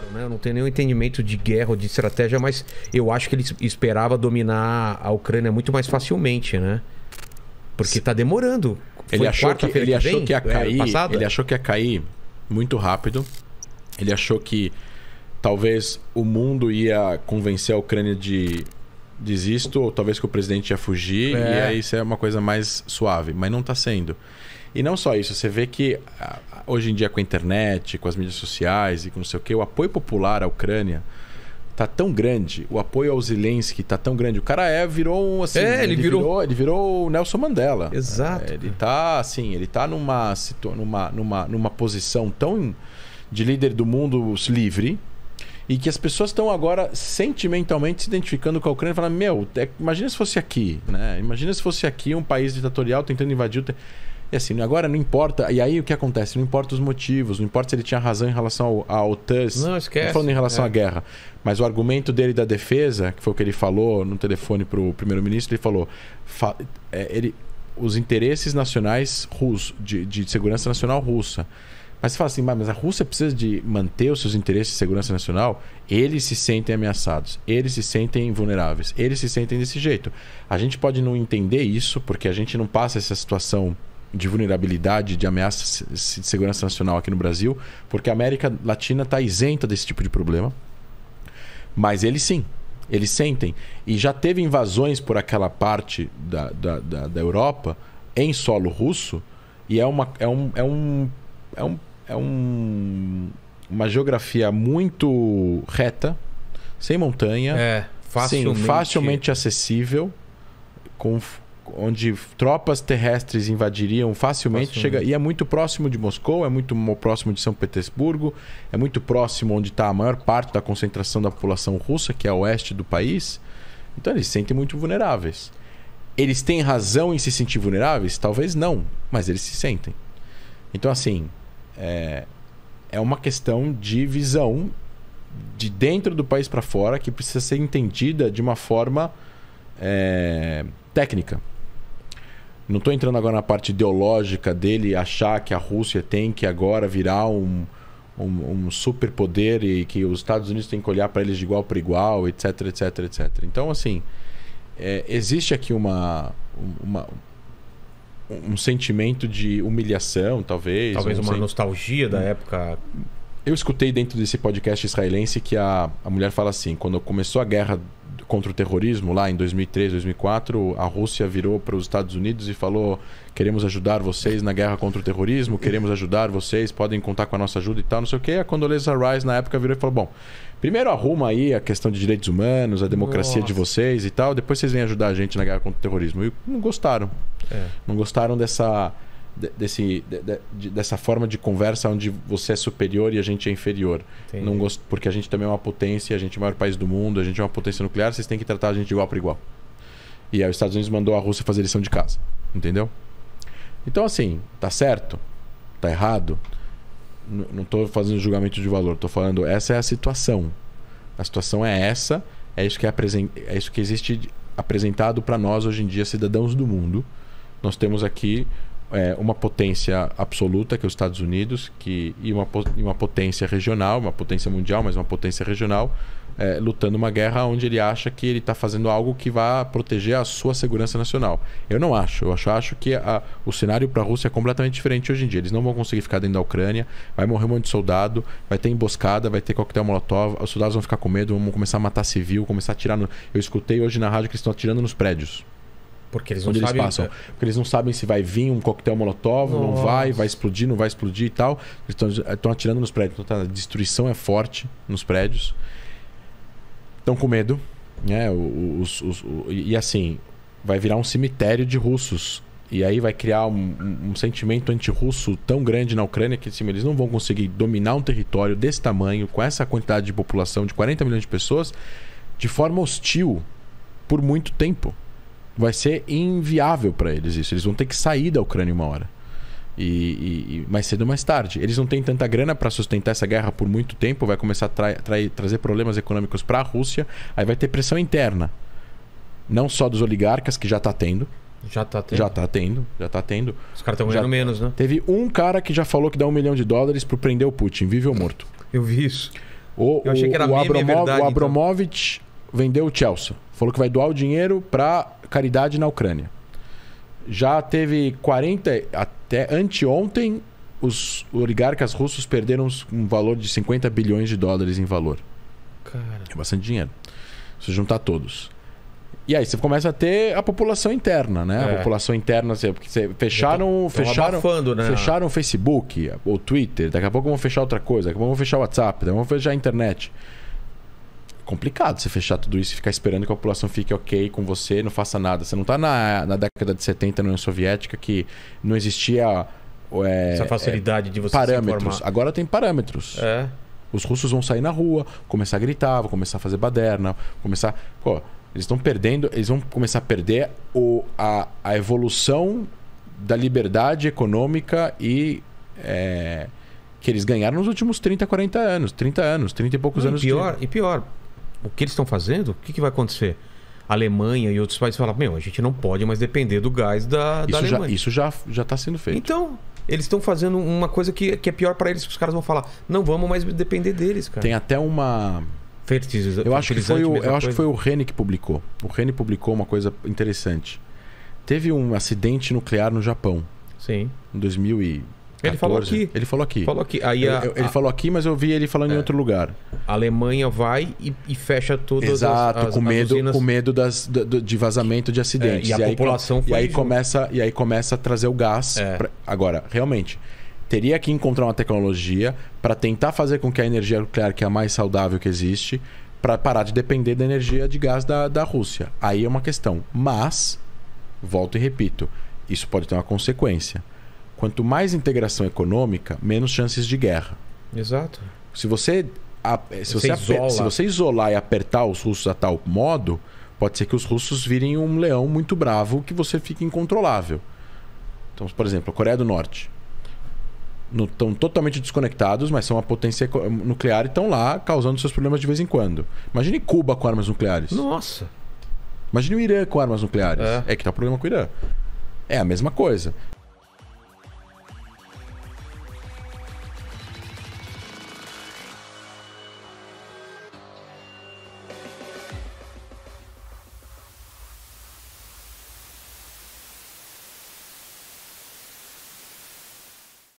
Claro, né? Eu não tenho nenhum entendimento de guerra ou de estratégia, mas eu acho que ele esperava dominar a Ucrânia muito mais facilmente, né? Porque está demorando. Foi ele achou que, ele que achou que ia é, cair. Ele achou que ia cair muito rápido. Ele achou que talvez o mundo ia convencer a Ucrânia de desisto, ou talvez que o presidente ia fugir, é. e aí isso é uma coisa mais suave. Mas não está sendo. E não só isso, você vê que hoje em dia com a internet, com as mídias sociais e com não sei o que, o apoio popular à Ucrânia tá tão grande, o apoio ao Zelensky tá tão grande. O cara é virou um assim, é, ele, ele virou... virou... ele virou Nelson Mandela. Exato. É, ele tá assim, ele tá numa numa numa numa posição tão de líder do mundo livre e que as pessoas estão agora sentimentalmente se identificando com a Ucrânia, falando: "Meu, é, imagina se fosse aqui, né? Imagina se fosse aqui um país ditatorial tentando invadir o e assim, agora não importa. E aí o que acontece? Não importa os motivos, não importa se ele tinha razão em relação ao, ao Não, esquece. Não falando em relação é. à guerra. Mas o argumento dele da defesa, que foi o que ele falou no telefone para o primeiro-ministro, ele falou: fa é, ele, os interesses nacionais russos, de, de segurança nacional russa. Mas você fala assim, mas a Rússia precisa de manter os seus interesses de segurança nacional? Eles se sentem ameaçados, eles se sentem vulneráveis, eles se sentem desse jeito. A gente pode não entender isso, porque a gente não passa essa situação de vulnerabilidade, de ameaça de segurança nacional aqui no Brasil, porque a América Latina está isenta desse tipo de problema. Mas eles sim, eles sentem. E já teve invasões por aquela parte da, da, da, da Europa em solo russo, e é uma, é um, é um, é um, é um uma geografia muito reta, sem montanha, é, facilmente, sim, facilmente acessível, com, onde tropas terrestres invadiriam facilmente, chega e é muito próximo de Moscou, é muito próximo de São Petersburgo, é muito próximo onde está a maior parte da concentração da população russa, que é o oeste do país. Então eles se sentem muito vulneráveis. Eles têm razão em se sentir vulneráveis? Talvez não, mas eles se sentem. Então, assim, é, é uma questão de visão de dentro do país para fora que precisa ser entendida de uma forma é, técnica. Não estou entrando agora na parte ideológica dele achar que a Rússia tem que agora virar um, um, um superpoder e que os Estados Unidos têm que olhar para eles de igual para igual, etc, etc, etc. Então, assim, é, existe aqui uma, uma um sentimento de humilhação, talvez. Talvez uma sei. nostalgia da época. Eu escutei dentro desse podcast israelense que a, a mulher fala assim: quando começou a guerra contra o terrorismo lá em 2003, 2004, a Rússia virou para os Estados Unidos e falou: queremos ajudar vocês na guerra contra o terrorismo, queremos ajudar vocês, podem contar com a nossa ajuda e tal, não sei o quê. A Condoleezza Rice na época virou e falou: bom, primeiro arruma aí a questão de direitos humanos, a democracia nossa. de vocês e tal, depois vocês vêm ajudar a gente na guerra contra o terrorismo. E não gostaram. É. Não gostaram dessa desse, de, de, dessa forma de conversa onde você é superior e a gente é inferior. Entendi. Não gosto, porque a gente também é uma potência, a gente é o maior país do mundo, a gente é uma potência nuclear, vocês têm que tratar a gente de igual para igual. E aí os Estados Unidos mandou a Rússia fazer lição de casa, entendeu? Então assim, tá certo? Tá errado? N não estou fazendo julgamento de valor, estou falando essa é a situação. A situação é essa, é isso que, é, é isso que existe apresentado para nós hoje em dia, cidadãos do mundo. Nós temos aqui é, uma potência absoluta, que é os Estados Unidos, que, e uma, uma potência regional, uma potência mundial, mas uma potência regional, é, lutando uma guerra onde ele acha que ele está fazendo algo que vá proteger a sua segurança nacional. Eu não acho. Eu acho, acho que a, o cenário para a Rússia é completamente diferente hoje em dia. Eles não vão conseguir ficar dentro da Ucrânia, vai morrer um monte de soldado, vai ter emboscada, vai ter coquetel molotov, os soldados vão ficar com medo, vão começar a matar civil, começar a atirar. No... Eu escutei hoje na rádio que eles estão atirando nos prédios. Porque eles não Onde sabem. Eles passam. É, porque eles não sabem se vai vir um coquetel molotov, Nossa. não vai, vai explodir, não vai explodir e tal. Eles estão é, atirando nos prédios. Então, tá, a destruição é forte nos prédios. Estão com medo. Né? Os, os, os, e assim, vai virar um cemitério de russos. E aí vai criar um, um sentimento antirrusso tão grande na Ucrânia que assim, eles não vão conseguir dominar um território desse tamanho, com essa quantidade de população de 40 milhões de pessoas, de forma hostil por muito tempo vai ser inviável para eles isso. Eles vão ter que sair da Ucrânia uma hora. E, e, e mais cedo ou mais tarde. Eles não têm tanta grana para sustentar essa guerra por muito tempo, vai começar a trai, trai, trazer problemas econômicos para a Rússia, aí vai ter pressão interna. Não só dos oligarcas, que já está tendo, já tá tendo? Já tá tendo, já tá tendo. Os caras estão ganhando já... menos, né? Teve um cara que já falou que dá um milhão de dólares para prender o Putin, vive ou morto. Eu vi isso. O, Eu achei que era o, meme, Abromov, é verdade, o então. Abramovich então. vendeu o Chelsea. Falou que vai doar o dinheiro para caridade na Ucrânia. Já teve 40, até anteontem, os oligarcas russos perderam um valor de 50 bilhões de dólares em valor. Cara. É bastante dinheiro. Se juntar todos. E aí você começa a ter a população interna, né? É. A população interna, assim, porque você fecharam, fecharam, abafando, né? fecharam o Facebook, o Twitter, daqui a pouco vão fechar outra coisa, daqui a pouco vão fechar o WhatsApp, daqui a pouco vão fechar a internet complicado você fechar tudo isso e ficar esperando que a população fique ok com você, não faça nada. Você não está na, na década de 70 na União Soviética que não existia. É, Essa facilidade é, de você parâmetros. Se Agora tem parâmetros. É. Os russos vão sair na rua, começar a gritar, vão começar a fazer baderna, começar. Pô, eles estão perdendo, eles vão começar a perder o, a, a evolução da liberdade econômica e. É, que eles ganharam nos últimos 30, 40 anos, 30 anos, 30 e poucos Não, anos. E pior, de... e pior, o que eles estão fazendo, o que, que vai acontecer? A Alemanha e outros países falam, meu, a gente não pode mais depender do gás da, isso da Alemanha. Já, isso já já está sendo feito. Então, eles estão fazendo uma coisa que, que é pior para eles, os caras vão falar, não vamos mais depender deles, cara. Tem até uma Eu acho que foi o, eu acho que foi o Rene que publicou. O Rene publicou uma coisa interessante. Teve um acidente nuclear no Japão. Sim. Em 2000 e ele falou aqui. Ele falou aqui. Falou aqui. Aí a, ele, ele a... falou aqui, mas eu vi ele falando é. em outro lugar. A Alemanha vai e, e fecha tudo. Exato, as, as, com medo, as com medo das, do, de vazamento de acidentes. É, e a e população aí, e aí começa E aí começa a trazer o gás. É. Pra... Agora, realmente, teria que encontrar uma tecnologia para tentar fazer com que a energia nuclear, que é a mais saudável que existe, para parar de depender da energia de gás da, da Rússia. Aí é uma questão. Mas, volto e repito, isso pode ter uma consequência Quanto mais integração econômica, menos chances de guerra. Exato. Se você, eh, se você, você isola. se você isolar e apertar os russos a tal modo, pode ser que os russos virem um leão muito bravo que você fique incontrolável. Então, por exemplo, a Coreia do Norte. estão totalmente desconectados, mas são uma potência nuclear e estão lá causando seus problemas de vez em quando. Imagine Cuba com armas nucleares. Nossa! Imagine o Irã com armas nucleares. É, é que está o problema com o Irã. É a mesma coisa.